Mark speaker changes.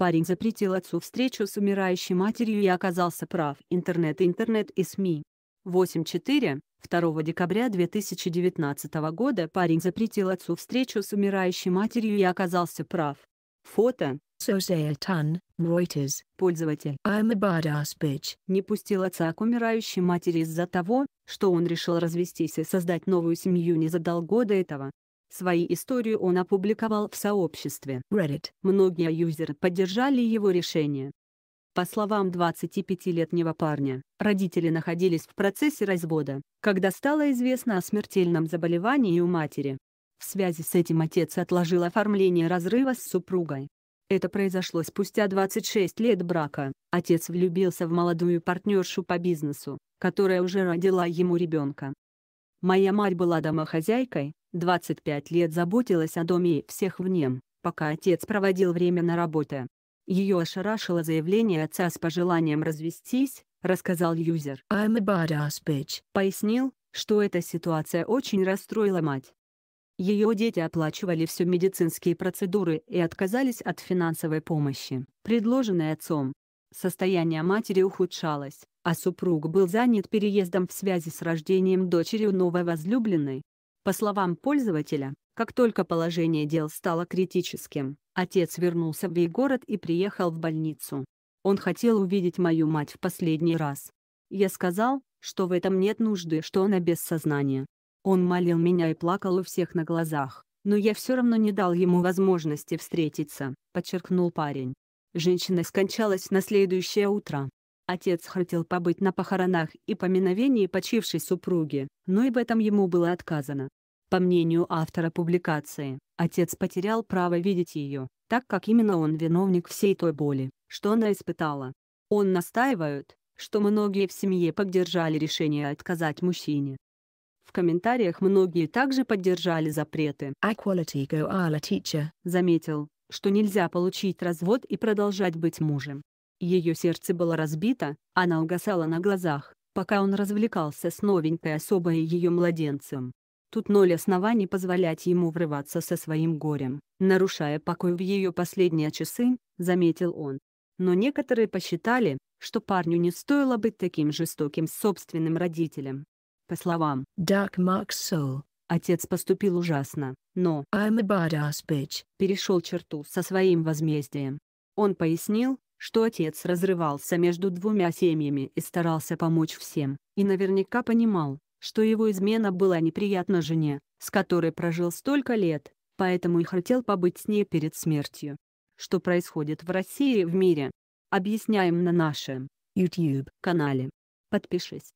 Speaker 1: Парень запретил отцу встречу с умирающей матерью и оказался прав. Интернет, интернет и СМИ. 8.4. 2 декабря 2019 года парень запретил отцу встречу с умирающей матерью и оказался прав. Фото. Socialton, Reuters. Пользователь. I'm a badass bitch. Не пустил отца к умирающей матери из-за того, что он решил развестись и создать новую семью не задал года этого. Свои историю он опубликовал в сообществе Reddit. Многие юзеры поддержали его решение. По словам 25-летнего парня, родители находились в процессе развода, когда стало известно о смертельном заболевании у матери. В связи с этим отец отложил оформление разрыва с супругой. Это произошло спустя 26 лет брака. Отец влюбился в молодую партнершу по бизнесу, которая уже родила ему ребенка. Моя мать была домохозяйкой, 25 лет заботилась о доме и всех в нем, пока отец проводил время на работе. Ее ошарашило заявление отца с пожеланием развестись, рассказал юзер. I'm a badass bitch. Пояснил, что эта ситуация очень расстроила мать. Ее дети оплачивали все медицинские процедуры и отказались от финансовой помощи, предложенной отцом. Состояние матери ухудшалось, а супруг был занят переездом в связи с рождением дочери у новой возлюбленной. По словам пользователя, как только положение дел стало критическим, отец вернулся в город и приехал в больницу. Он хотел увидеть мою мать в последний раз. Я сказал, что в этом нет нужды, что она без сознания. Он молил меня и плакал у всех на глазах, но я все равно не дал ему возможности встретиться, подчеркнул парень. Женщина скончалась на следующее утро. Отец хотел побыть на похоронах и поминовении почившей супруги, но и в этом ему было отказано. По мнению автора публикации, отец потерял право видеть ее, так как именно он виновник всей той боли, что она испытала. Он настаивает, что многие в семье поддержали решение отказать мужчине. В комментариях многие также поддержали запреты. I quality go teacher, заметил что нельзя получить развод и продолжать быть мужем. Ее сердце было разбито, она угасала на глазах, пока он развлекался с новенькой особой ее младенцем. Тут ноль оснований позволять ему врываться со своим горем, нарушая покой в ее последние часы, заметил он. Но некоторые посчитали, что парню не стоило быть таким жестоким с собственным родителем. По словам Dark Mark Soul, Отец поступил ужасно, но «I'm a badass bitch» перешел черту со своим возмездием. Он пояснил, что отец разрывался между двумя семьями и старался помочь всем, и наверняка понимал, что его измена была неприятна жене, с которой прожил столько лет, поэтому и хотел побыть с ней перед смертью. Что происходит в России и в мире? Объясняем на нашем YouTube-канале. Подпишись.